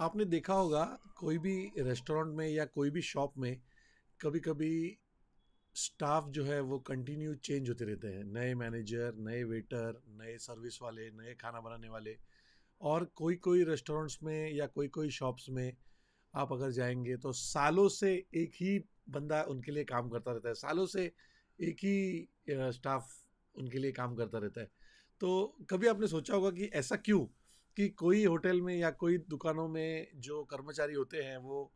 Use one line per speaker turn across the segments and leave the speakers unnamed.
आपने देखा होगा कोई भी रेस्टोरेंट में या कोई भी शॉप में कभी कभी स्टाफ जो है वो कंटिन्यू चेंज होते रहते हैं नए मैनेजर नए वेटर नए सर्विस वाले नए खाना बनाने वाले और कोई कोई रेस्टोरेंट्स में या कोई कोई शॉप्स में आप अगर जाएंगे तो सालों से एक ही बंदा उनके लिए काम करता रहता है सालों से एक ही स्टाफ उनके लिए काम करता रहता है तो कभी आपने सोचा होगा कि ऐसा क्यों कि कोई होटल में या कोई दुकानों में जो कर्मचारी होते हैं वो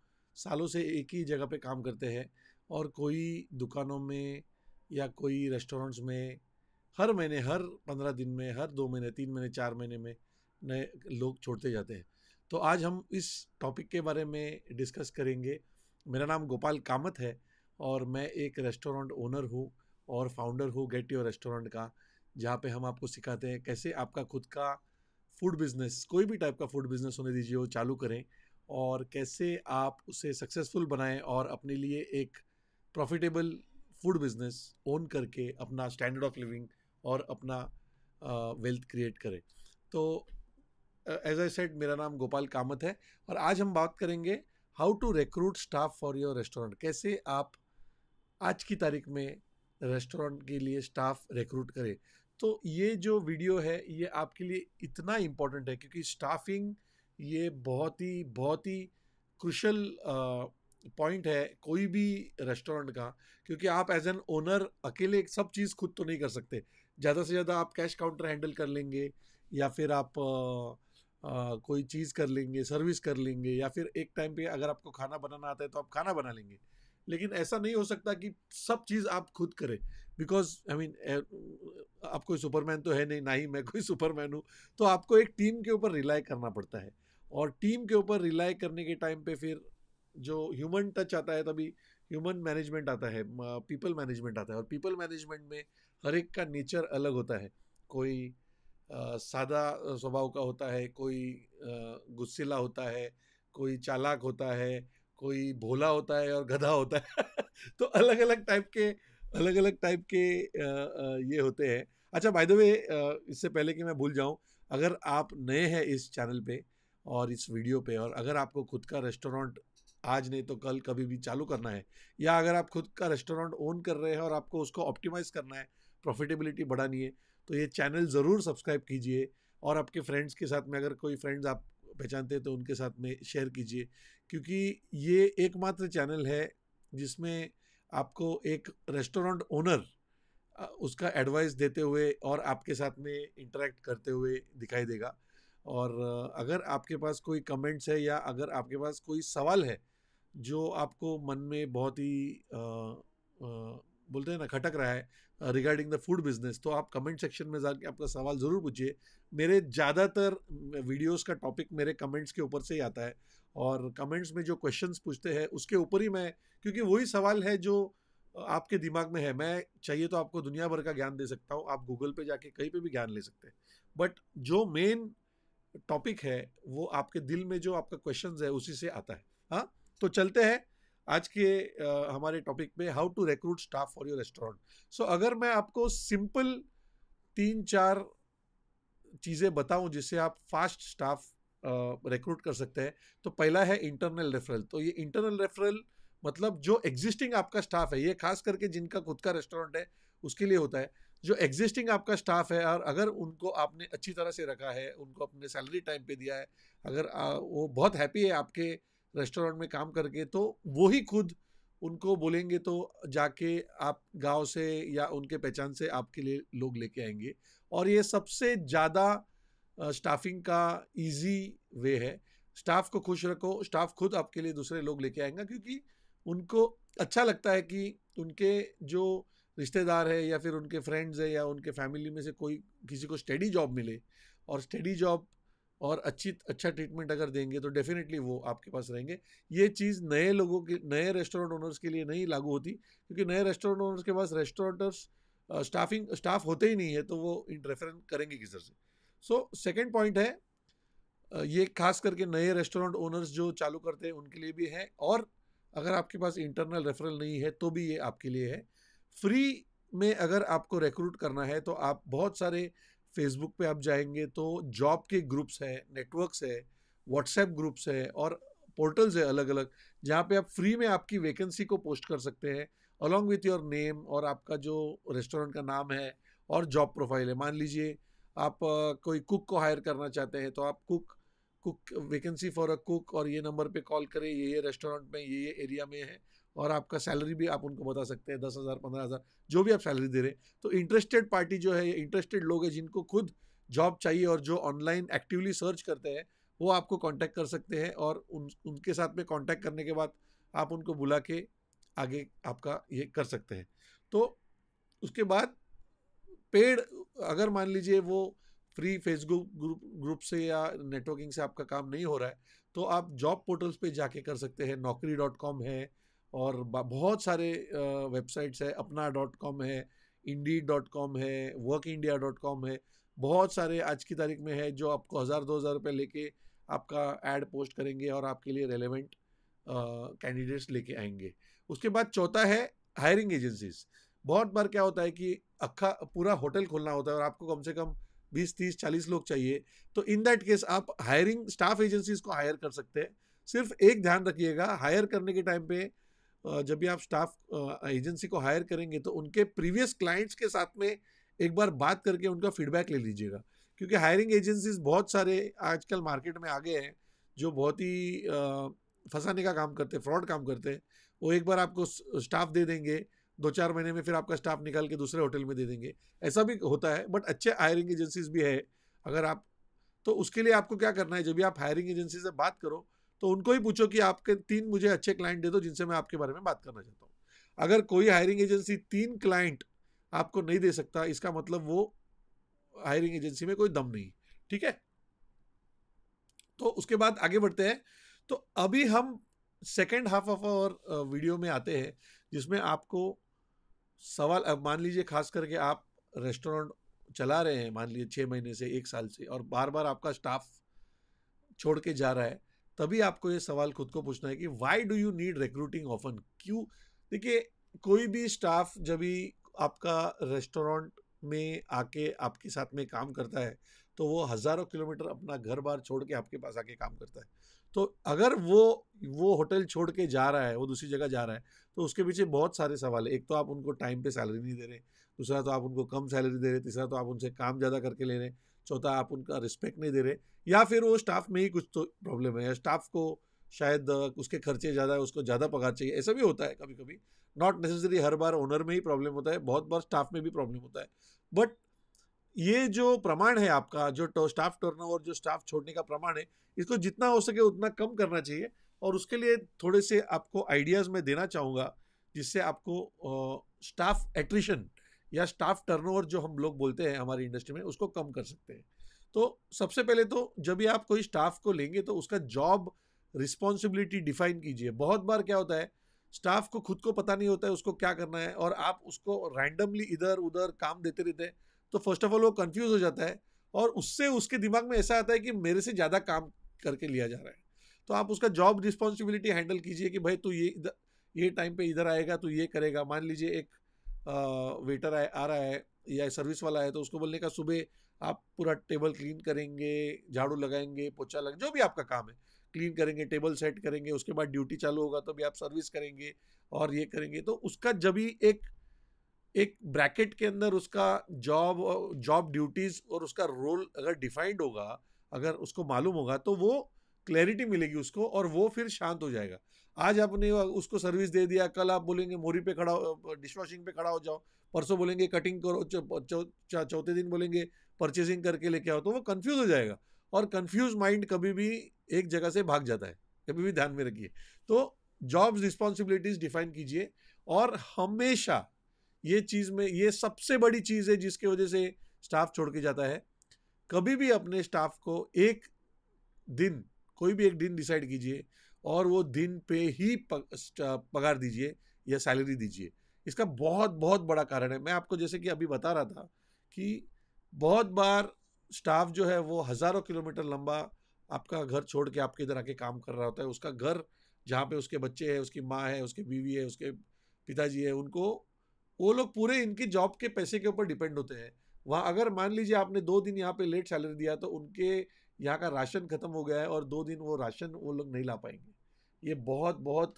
सालों से एक ही जगह पे काम करते हैं और कोई दुकानों में या कोई रेस्टोरेंट्स में हर महीने हर पंद्रह दिन में हर दो महीने तीन महीने चार महीने में नए लोग छोड़ते जाते हैं तो आज हम इस टॉपिक के बारे में डिस्कस करेंगे मेरा नाम गोपाल कामत है और मैं एक रेस्टोरेंट ओनर हूँ और फाउंडर हूँ गेट योर रेस्टोरेंट का जहाँ पे हम आपको सिखाते हैं कैसे आपका खुद का फूड बिज़नेस कोई भी टाइप का फूड बिज़नेस होने दीजिए वो चालू करें और कैसे आप उसे सक्सेसफुल बनाएं और अपने लिए एक प्रॉफिटेबल फूड बिज़नेस ओन करके अपना स्टैंडर्ड ऑफ लिविंग और अपना वेल्थ क्रिएट करें तो एज आई सेड मेरा नाम गोपाल कामत है और आज हम बात करेंगे how to recruit staff for your restaurant कैसे आप आज की तारीख में रेस्टोरेंट के लिए स्टाफ रिक्रूट करें तो ये जो वीडियो है ये आपके लिए इतना इम्पोर्टेंट है क्योंकि स्टाफिंग ये बहुत ही बहुत ही क्रुशल पॉइंट है कोई भी रेस्टोरेंट का क्योंकि आप एज एन ओनर अकेले सब चीज़ खुद तो नहीं कर सकते ज़्यादा से ज़्यादा आप कैश काउंटर हैंडल कर लेंगे या फिर आप आ, आ, कोई चीज़ कर लेंगे सर्विस कर लेंगे या फिर एक टाइम पे अगर आपको खाना बनाना आता है तो आप खाना बना लेंगे लेकिन ऐसा नहीं हो सकता कि सब चीज़ आप खुद करें बिकॉज आई मीन आप कोई सुपरमैन तो है नहीं ना ही मैं कोई सुपरमैन हूँ तो आपको एक टीम के ऊपर रिलाय करना पड़ता है और टीम के ऊपर रिलाय करने के टाइम पे फिर जो ह्यूमन टच आता है तभी ह्यूमन मैनेजमेंट आता है पीपल मैनेजमेंट आता है और पीपल मैनेजमेंट में हर एक का नेचर अलग होता है कोई आ, सादा स्वभाव का होता है कोई गुस्सेला होता है कोई चालाक होता है कोई भोला होता है और गधा होता है तो अलग अलग टाइप के अलग अलग टाइप के ये होते हैं अच्छा बाय द वे इससे पहले कि मैं भूल जाऊँ अगर आप नए हैं इस चैनल पे और इस वीडियो पे और अगर आपको खुद का रेस्टोरेंट आज नहीं तो कल कभी भी चालू करना है या अगर आप खुद का रेस्टोरेंट ओन कर रहे हैं और आपको उसको ऑप्टिमाइज़ करना है प्रॉफिटेबिलिटी बढ़ानी है तो ये चैनल ज़रूर सब्सक्राइब कीजिए और आपके फ्रेंड्स के साथ में अगर कोई फ्रेंड्स आप पहचानते हैं तो उनके साथ में शेयर कीजिए क्योंकि ये एकमात्र चैनल है जिसमें आपको एक रेस्टोरेंट ओनर उसका एडवाइस देते हुए और आपके साथ में इंटरेक्ट करते हुए दिखाई देगा और अगर आपके पास कोई कमेंट्स है या अगर आपके पास कोई सवाल है जो आपको मन में बहुत ही आ, आ, बोलते हैं ना खटक रहा है रिगार्डिंग द फूड बिजनेस तो आप कमेंट सेक्शन में जाके आपका सवाल ज़रूर पूछिए मेरे ज़्यादातर वीडियोस का टॉपिक मेरे कमेंट्स के ऊपर से ही आता है और कमेंट्स में जो क्वेश्चंस पूछते हैं उसके ऊपर ही मैं क्योंकि वही सवाल है जो आपके दिमाग में है मैं चाहिए तो आपको दुनिया भर का ज्ञान दे सकता हूँ आप गूगल पे जाके कहीं पे भी ज्ञान ले सकते हैं बट जो मेन टॉपिक है वो आपके दिल में जो आपका क्वेश्चन है उसी से आता है हाँ तो चलते हैं आज के आ, हमारे टॉपिक पे how to recruit staff for your restaurant so अगर मैं आपको सिंपल तीन चार चीज़ें बताऊं जिससे आप फास्ट स्टाफ रिक्रूट कर सकते हैं तो पहला है इंटरनल रेफरल तो ये इंटरनल रेफरल मतलब जो एग्जिस्टिंग आपका स्टाफ है ये खास करके जिनका खुद का रेस्टोरेंट है उसके लिए होता है जो एग्जिस्टिंग आपका स्टाफ है और अगर उनको आपने अच्छी तरह से रखा है उनको अपने सैलरी टाइम पे दिया है अगर आ, वो बहुत हैप्पी है आपके रेस्टोरेंट में काम करके तो वो ही खुद उनको बोलेंगे तो जाके आप गांव से या उनके पहचान से आपके लिए लोग लेके आएंगे और ये सबसे ज़्यादा स्टाफिंग का इजी वे है स्टाफ को खुश रखो स्टाफ खुद आपके लिए दूसरे लोग लेके आएंगे क्योंकि उनको अच्छा लगता है कि उनके जो रिश्तेदार है या फिर उनके फ्रेंड्स है या उनके फैमिली में से कोई किसी को स्टडी जॉब मिले और स्टडी जॉब और अच्छी अच्छा ट्रीटमेंट अगर देंगे तो डेफिनेटली वो आपके पास रहेंगे ये चीज़ नए लोगों के नए रेस्टोरेंट ओनर्स के लिए नहीं लागू होती क्योंकि नए रेस्टोरेंट ओनर्स के पास रेस्टोरेंटर्स स्टाफिंग स्टाफ होते ही नहीं है तो वो रेफरेंस करेंगे किसर से सो सेकेंड पॉइंट है ये खास करके नए रेस्टोरेंट ओनर्स जो चालू करते हैं उनके लिए भी है और अगर आपके पास इंटरनल रेफरल नहीं है तो भी ये आपके लिए है फ्री में अगर आपको रिक्रूट करना है तो आप बहुत सारे फेसबुक पे आप जाएंगे तो जॉब के ग्रुप्स हैं नेटवर्क्स है व्हाट्सएप ग्रुप्स है और पोर्टल्स है अलग अलग जहाँ पे आप फ्री में आपकी वैकेंसी को पोस्ट कर सकते हैं अलॉन्ग विथ योर नेम और आपका जो रेस्टोरेंट का नाम है और जॉब प्रोफाइल है मान लीजिए आप कोई कुक को हायर करना चाहते हैं तो आप cook cook vacancy for a cook और ये नंबर पे कॉल करें ये ये रेस्टोरेंट में ये ये एरिया में है और आपका सैलरी भी आप उनको बता सकते हैं दस हज़ार पंद्रह हज़ार जो भी आप सैलरी दे रहे हैं तो इंटरेस्टेड पार्टी जो है इंटरेस्टेड लोग हैं जिनको खुद जॉब चाहिए और जो ऑनलाइन एक्टिवली सर्च करते हैं वो आपको कांटेक्ट कर सकते हैं और उन उनके साथ में कांटेक्ट करने के बाद आप उनको बुला के आगे आपका ये कर सकते हैं तो उसके बाद पेड अगर मान लीजिए वो फ्री फेसबुक ग्रुप ग्रुप से या नेटवर्किंग से आपका काम नहीं हो रहा है तो आप जॉब पोर्टल्स पे जाके कर सकते हैं नौकरी डॉट कॉम है और बहुत सारे वेबसाइट्स है अपना डॉट कॉम है इंडी डॉट कॉम है वर्क इंडिया डॉट कॉम है बहुत सारे आज की तारीख में है जो आपको हज़ार दो हज़ार रुपये लेके आपका एड पोस्ट करेंगे और आपके लिए रेलिवेंट कैंडिडेट्स लेके आएंगे उसके बाद चौथा है हायरिंग एजेंसीज बहुत बार क्या होता है कि अक्खा पूरा होटल खोलना होता है और आपको कम से कम बीस तीस चालीस लोग चाहिए तो इन दैट केस आप हायरिंग स्टाफ एजेंसीज को हायर कर सकते हैं सिर्फ एक ध्यान रखिएगा हायर करने के टाइम पे जब भी आप स्टाफ एजेंसी को हायर करेंगे तो उनके प्रीवियस क्लाइंट्स के साथ में एक बार बात करके उनका फीडबैक ले लीजिएगा क्योंकि हायरिंग एजेंसीज बहुत सारे आजकल मार्केट में आगे हैं जो बहुत ही फंसाने का काम करते फ्रॉड काम करते हैं वो एक बार आपको स्टाफ दे देंगे दो चार महीने में फिर आपका स्टाफ निकाल के दूसरे होटल में दे देंगे ऐसा भी होता है बट अच्छे हायरिंग एजेंसीज भी है अगर आप तो उसके लिए आपको क्या करना है जब भी आप हायरिंग एजेंसी से बात करो तो उनको ही पूछो कि आपके तीन मुझे अच्छे क्लाइंट दे दो जिनसे मैं आपके बारे में बात करना चाहता हूँ अगर कोई हायरिंग एजेंसी तीन क्लाइंट आपको नहीं दे सकता इसका मतलब वो हायरिंग एजेंसी में कोई दम नहीं ठीक है तो उसके बाद आगे बढ़ते हैं तो अभी हम second half of our video में आते हैं जिसमें आपको सवाल अब मान लीजिए खास करके आप रेस्टोरेंट चला रहे हैं मान लीजिए छः महीने से एक साल से और बार बार आपका स्टाफ छोड़ के जा रहा है तभी आपको ये सवाल खुद को पूछना है कि why do you need recruiting often क्यों देखिए कोई भी स्टाफ जब भी आपका रेस्टोरेंट में आके आपके साथ में काम करता है तो वो हज़ारों किलोमीटर अपना घर बार छोड़ के आपके पास आके काम करता है तो अगर वो वो होटल छोड़ के जा रहा है वो दूसरी जगह जा रहा है तो उसके पीछे बहुत सारे सवाल है एक तो आप उनको टाइम पे सैलरी नहीं दे रहे दूसरा तो आप उनको कम सैलरी दे रहे तीसरा तो आप उनसे काम ज़्यादा करके ले रहे चौथा आप उनका रिस्पेक्ट नहीं दे रहे या फिर वो स्टाफ में ही कुछ तो प्रॉब्लम है या स्टाफ को शायद उसके खर्चे ज़्यादा है उसको ज़्यादा पगार चाहिए ऐसा भी होता है कभी कभी नॉट नेसेसरी हर बार ओनर में ही प्रॉब्लम होता है बहुत बार स्टाफ में भी प्रॉब्लम होता है बट ये जो प्रमाण है आपका जो तो स्टाफ टर्नओवर जो स्टाफ छोड़ने का प्रमाण है इसको जितना हो सके उतना कम करना चाहिए और उसके लिए थोड़े से आपको आइडियाज़ मैं देना चाहूँगा जिससे आपको स्टाफ एट्रिशन या स्टाफ टर्नओवर जो हम लोग बोलते हैं हमारी इंडस्ट्री में उसको कम कर सकते हैं तो सबसे पहले तो जब भी आप कोई स्टाफ को लेंगे तो उसका जॉब रिस्पॉन्सिबिलिटी डिफाइन कीजिए बहुत बार क्या होता है स्टाफ को खुद को पता नहीं होता है उसको क्या करना है और आप उसको रैंडमली इधर उधर काम देते रहते हैं तो फर्स्ट ऑफ ऑल वो कंफ्यूज हो जाता है और उससे उसके दिमाग में ऐसा आता है कि मेरे से ज़्यादा काम करके लिया जा रहा है तो आप उसका जॉब रिस्पॉन्सिबिलिटी हैंडल कीजिए कि भाई तू ये इधर ये टाइम पे इधर आएगा तो ये करेगा मान लीजिए एक आ, वेटर आ, आ रहा है या सर्विस वाला है तो उसको बोलने का सुबह आप पूरा टेबल क्लीन करेंगे झाड़ू लगाएंगे पोछा लगाएंगे जो भी आपका काम है क्लीन करेंगे टेबल सेट करेंगे उसके बाद ड्यूटी चालू होगा तो भी आप सर्विस करेंगे और ये करेंगे तो उसका जब भी एक एक ब्रैकेट के अंदर उसका जॉब जॉब ड्यूटीज़ और उसका रोल अगर डिफाइंड होगा अगर उसको मालूम होगा तो वो क्लैरिटी मिलेगी उसको और वो फिर शांत हो जाएगा आज आपने उसको सर्विस दे दिया कल आप बोलेंगे मोरी पे खड़ा डिश वॉशिंग पे खड़ा हो जाओ परसों बोलेंगे कटिंग करो चौथे चो, दिन बोलेंगे परचेसिंग करके लेके आओ तो वो कन्फ्यूज़ हो जाएगा और कन्फ्यूज माइंड कभी भी एक जगह से भाग जाता है कभी भी ध्यान में रखिए तो जॉब्स रिस्पॉन्सिबिलिटीज़ डिफाइन कीजिए और हमेशा ये चीज़ में ये सबसे बड़ी चीज़ है जिसके वजह से स्टाफ छोड़ के जाता है कभी भी अपने स्टाफ को एक दिन कोई भी एक दिन डिसाइड कीजिए और वो दिन पे ही पगार दीजिए या सैलरी दीजिए इसका बहुत बहुत बड़ा कारण है मैं आपको जैसे कि अभी बता रहा था कि बहुत बार स्टाफ जो है वो हज़ारों किलोमीटर लंबा आपका घर छोड़ के आपके इधर आके काम कर रहा होता है उसका घर जहाँ पे उसके बच्चे हैं उसकी माँ है उसके बीवी है उसके पिताजी है उनको वो लोग पूरे इनकी जॉब के पैसे के ऊपर डिपेंड होते हैं वहाँ अगर मान लीजिए आपने दो दिन यहाँ पे लेट सैलरी दिया तो उनके यहाँ का राशन ख़त्म हो गया है और दो दिन वो राशन वो लोग नहीं ला पाएंगे ये बहुत बहुत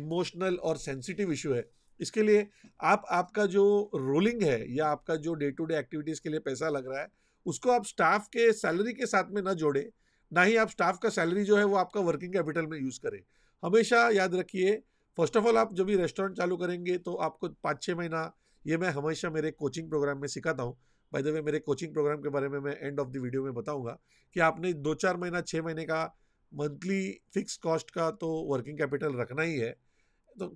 इमोशनल और सेंसिटिव इशू है इसके लिए आप आपका जो रोलिंग है या आपका जो डे टू डे एक्टिविटीज़ के लिए पैसा लग रहा है उसको आप स्टाफ के सैलरी के साथ में ना जोड़े ना ही आप स्टाफ का सैलरी जो है वो आपका वर्किंग कैपिटल में यूज़ करें हमेशा याद रखिए फर्स्ट ऑफ ऑल आप जब भी रेस्टोरेंट चालू करेंगे तो आपको पाँच छः महीना ये मैं हमेशा मेरे कोचिंग प्रोग्राम में सिखाता हूँ बाय द वे मेरे कोचिंग प्रोग्राम के बारे में मैं एंड ऑफ द वीडियो में बताऊंगा कि आपने दो चार महीना छः महीने का मंथली फिक्स कॉस्ट का तो वर्किंग कैपिटल रखना ही है तो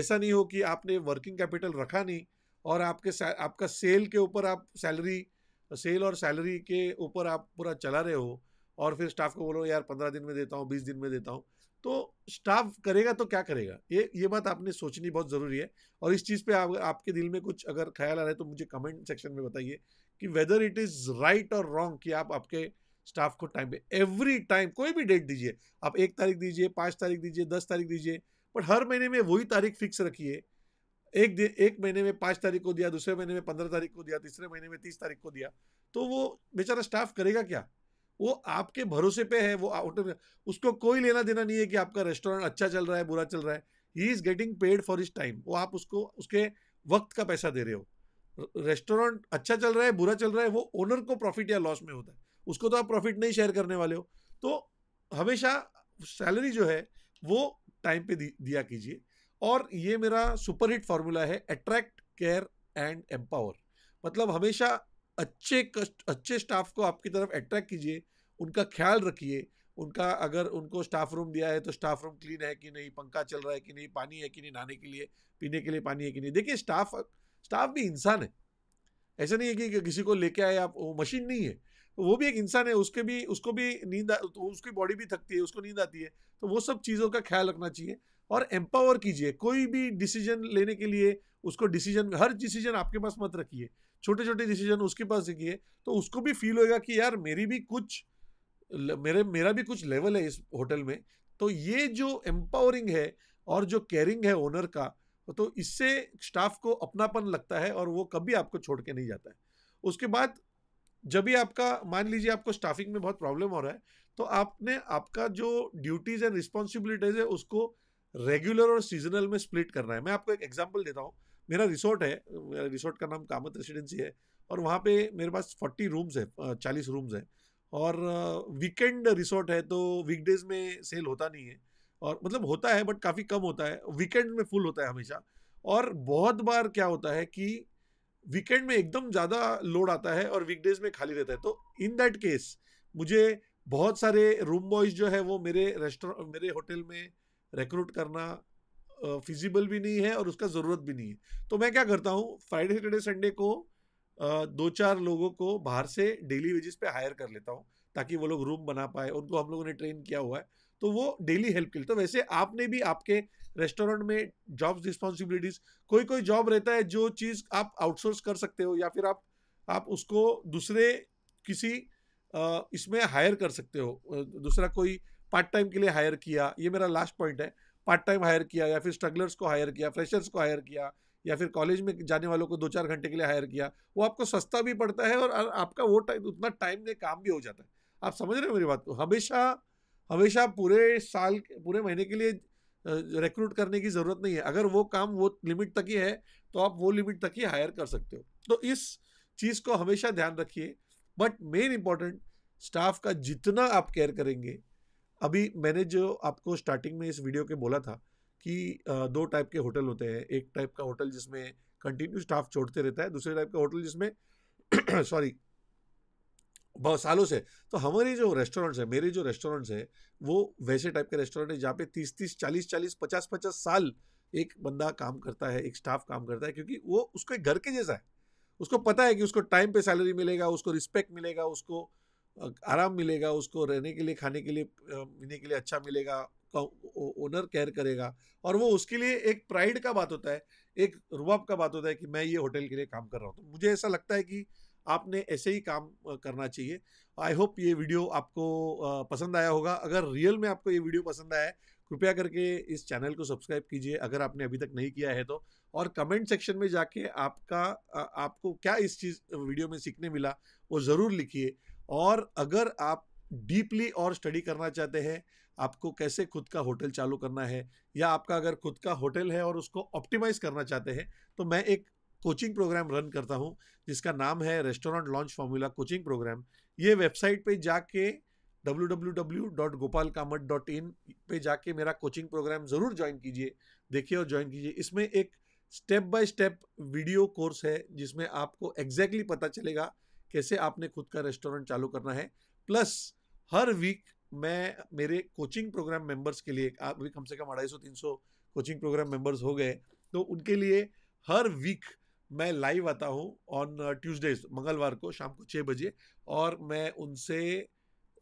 ऐसा नहीं हो कि आपने वर्किंग कैपिटल रखा नहीं और आपके आपका सेल के ऊपर आप सैलरी सेल और सैलरी के ऊपर आप पूरा चला रहे हो और फिर स्टाफ को बोलो यार पंद्रह दिन में देता हूँ बीस दिन में देता हूँ तो स्टाफ करेगा तो क्या करेगा ये ये बात आपने सोचनी बहुत ज़रूरी है और इस चीज़ पे आप, आपके दिल में कुछ अगर ख्याल आ रहा है तो मुझे कमेंट सेक्शन में बताइए कि वेदर इट इज़ राइट और रॉन्ग कि आप आपके स्टाफ को टाइम पे एवरी टाइम कोई भी डेट दीजिए आप एक तारीख दीजिए पाँच तारीख दीजिए दस तारीख दीजिए बट हर महीने में वही तारीख फिक्स रखिए एक दिन एक महीने में पाँच तारीख को दिया दूसरे महीने में पंद्रह तारीख को दिया तीसरे महीने में तीस तारीख को दिया तो वो बेचारा स्टाफ करेगा क्या वो आपके भरोसे पे है वो उसको कोई लेना देना नहीं है कि आपका रेस्टोरेंट अच्छा चल रहा है बुरा चल रहा है he is getting paid for his time वो आप उसको उसके वक्त का पैसा दे रहे हो रेस्टोरेंट अच्छा चल रहा है बुरा चल रहा है वो ओनर को प्रॉफिट या लॉस में होता है उसको तो आप प्रॉफिट नहीं शेयर करने वाले हो तो हमेशा सैलरी जो है वो टाइम पे दिया कीजिए और ये मेरा सुपरहिट फार्मूला है अट्रैक्ट केयर एंड एम्पावर मतलब हमेशा अच्छे कस्ट अच्छे स्टाफ को आपकी तरफ अट्रैक्ट कीजिए उनका ख्याल रखिए उनका अगर उनको स्टाफ रूम दिया है तो स्टाफ रूम क्लीन है कि नहीं पंखा चल रहा है कि नहीं पानी है कि नहीं नहाने के लिए पीने के लिए पानी है कि नहीं देखिए स्टाफ स्टाफ भी इंसान है ऐसा नहीं है कि किसी को लेके आए आप वो मशीन नहीं है तो वो भी एक इंसान है उसके भी उसको भी नींद तो उसकी बॉडी भी थकती है उसको नींद आती है तो वो सब चीज़ों का ख्याल रखना चाहिए और एम्पावर कीजिए कोई भी डिसीजन लेने के लिए उसको डिसीजन हर डिसीजन आपके पास मत रखिए छोटे छोटे डिसीजन उसके पास रखिए तो उसको भी फील होगा कि यार मेरी भी कुछ मेरे मेरा भी कुछ लेवल है इस होटल में तो ये जो एम्पावरिंग है और जो केयरिंग है ओनर का तो इससे स्टाफ को अपनापन लगता है और वो कभी आपको छोड़ के नहीं जाता है उसके बाद जब भी आपका मान लीजिए आपको स्टाफिंग में बहुत प्रॉब्लम हो रहा है तो आपने आपका जो ड्यूटीज़ एंड रिस्पॉन्सिबिलिटीज़ है उसको रेगुलर और सीजनल में स्प्लिट करना है मैं आपको एक एग्जाम्पल देता हूँ मेरा रिसोर्ट है मेरा रिसोर्ट का नाम कामत रेसिडेंसी है और वहाँ पे मेरे पास फोर्टी रूम्स है चालीस रूम्स हैं और वीकेंड रिसोर्ट है तो वीकडेज में सेल होता नहीं है और मतलब होता है बट काफ़ी कम होता है वीकेंड में फुल होता है हमेशा और बहुत बार क्या होता है कि वीकेंड में एकदम ज़्यादा लोड आता है और वीकडेज में खाली रहता है तो इन दैट केस मुझे बहुत सारे रूम बॉयज़ जो है वो मेरे रेस्टोरेंट मेरे होटल में रिक्रूट करना फिजिबल भी नहीं है और उसका ज़रूरत भी नहीं है तो मैं क्या करता हूँ फ्राइडे सैटरडे संडे को दो चार लोगों को बाहर से डेली वेजिस पे हायर कर लेता हूँ ताकि वो लोग रूम बना पाए उनको हम लोगों ने ट्रेन किया हुआ है तो वो डेली हेल्प के लिए तो वैसे आपने भी आपके रेस्टोरेंट में जॉब्स रिस्पॉन्सिबिलिटीज कोई कोई जॉब रहता है जो चीज़ आप आउटसोर्स कर सकते हो या फिर आप आप उसको दूसरे किसी इसमें हायर कर सकते हो दूसरा कोई पार्ट टाइम के लिए हायर किया ये मेरा लास्ट पॉइंट है पार्ट टाइम हायर किया या फिर स्ट्रगलर्स को हायर किया फ्रेशर्स को हायर किया या फिर कॉलेज में जाने वालों को दो चार घंटे के लिए हायर किया वो आपको सस्ता भी पड़ता है और आपका वो टाइम उतना टाइम में काम भी हो जाता है आप समझ रहे हो मेरी बात को हमेशा हमेशा पूरे साल पूरे महीने के लिए रिक्रूट करने की ज़रूरत नहीं है अगर वो काम वो लिमिट तक ही है तो आप वो लिमिट तक ही हायर कर सकते हो तो इस चीज़ को हमेशा ध्यान रखिए बट मेन इम्पॉर्टेंट स्टाफ का जितना आप केयर करेंगे अभी मैंने जो आपको स्टार्टिंग में इस वीडियो के बोला था कि दो टाइप के होटल होते हैं एक टाइप का होटल जिसमें कंटिन्यू स्टाफ छोड़ते रहता है दूसरे टाइप का होटल जिसमें सॉरी बहुत सालों से तो हमारे जो रेस्टोरेंट्स हैं मेरे जो रेस्टोरेंट्स हैं वो वैसे टाइप के रेस्टोरेंट हैं जहाँ पे तीस तीस चालीस चालीस पचास पचास साल एक बंदा काम करता है एक स्टाफ काम करता है क्योंकि वो उसको एक घर के जैसा है उसको पता है कि उसको टाइम पे सैलरी मिलेगा उसको रिस्पेक्ट मिलेगा उसको आराम मिलेगा उसको रहने के लिए खाने के लिए पीने के लिए अच्छा मिलेगा ओनर केयर करेगा और वो उसके लिए एक प्राइड का बात होता है एक रुआब का बात होता है कि मैं ये होटल के लिए काम कर रहा हूँ तो मुझे ऐसा लगता है कि आपने ऐसे ही काम करना चाहिए आई होप ये वीडियो आपको पसंद आया होगा अगर रियल में आपको ये वीडियो पसंद आया है कृपया करके इस चैनल को सब्सक्राइब कीजिए अगर आपने अभी तक नहीं किया है तो और कमेंट सेक्शन में जाके आपका आपको क्या इस चीज़ वीडियो में सीखने मिला वो ज़रूर लिखिए और अगर आप डीपली और स्टडी करना चाहते हैं आपको कैसे खुद का होटल चालू करना है या आपका अगर खुद का होटल है और उसको ऑप्टिमाइज़ करना चाहते हैं तो मैं एक कोचिंग प्रोग्राम रन करता हूँ जिसका नाम है restaurant launch formula coaching program ये वेबसाइट पे जाके www.gopalkamat.in पे जाके मेरा कोचिंग प्रोग्राम ज़रूर ज्वाइन कीजिए देखिए और ज्वाइन कीजिए इसमें एक step by step video course है जिसमें आपको एग्जैक्टली exactly पता चलेगा कैसे आपने खुद का रेस्टोरेंट चालू करना है प्लस हर वीक मैं मेरे कोचिंग प्रोग्राम मेंबर्स के लिए अभी कम से कम अढ़ाई सौ तीन सौ कोचिंग प्रोग्राम मेंबर्स हो गए तो उनके लिए हर वीक मैं लाइव आता हूँ ऑन ट्यूसडेज uh, मंगलवार को शाम को छः बजे और मैं उनसे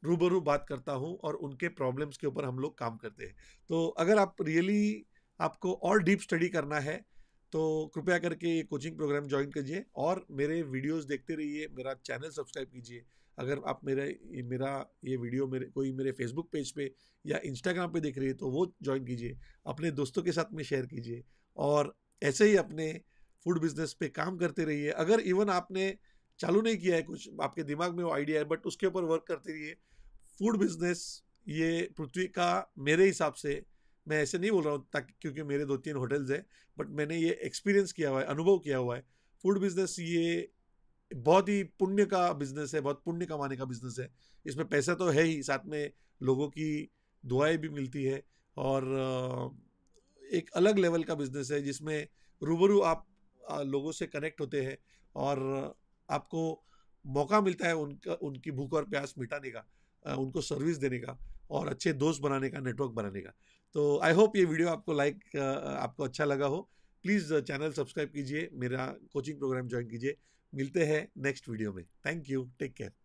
रूबरू बात करता हूँ और उनके प्रॉब्लम्स के ऊपर हम लोग काम करते हैं तो अगर आप रियली आपको और डीप स्टडी करना है तो कृपया करके ये कोचिंग प्रोग्राम ज्वाइन कीजिए और मेरे वीडियोस देखते रहिए मेरा चैनल सब्सक्राइब कीजिए अगर आप मेरा मेरा ये वीडियो मेरे कोई मेरे फेसबुक पेज पे या इंस्टाग्राम पे देख रही है तो वो ज्वाइन कीजिए अपने दोस्तों के साथ में शेयर कीजिए और ऐसे ही अपने फूड बिजनेस पे काम करते रहिए अगर इवन आपने चालू नहीं किया है कुछ आपके दिमाग में वो आइडिया है बट उसके ऊपर वर्क करते रहिए फूड बिजनेस ये पृथ्वी का मेरे हिसाब से मैं ऐसे नहीं बोल रहा हूँ ताकि क्योंकि मेरे दो तीन होटल्स हैं बट मैंने ये एक्सपीरियंस किया हुआ है अनुभव किया हुआ है फूड बिज़नेस ये बहुत ही पुण्य का बिज़नेस है बहुत पुण्य कमाने का बिज़नेस है इसमें पैसा तो है ही साथ में लोगों की दुआएं भी मिलती है और एक अलग लेवल का बिज़नेस है जिसमें रूबरू आप लोगों से कनेक्ट होते हैं और आपको मौका मिलता है उनका उनकी भूख और प्यास मिटाने का उनको सर्विस देने का और अच्छे दोस्त बनाने का नेटवर्क बनाने का तो आई होप ये वीडियो आपको लाइक like, आपको अच्छा लगा हो प्लीज़ चैनल सब्सक्राइब कीजिए मेरा कोचिंग प्रोग्राम ज्वाइन कीजिए मिलते हैं नेक्स्ट वीडियो में थैंक यू टेक केयर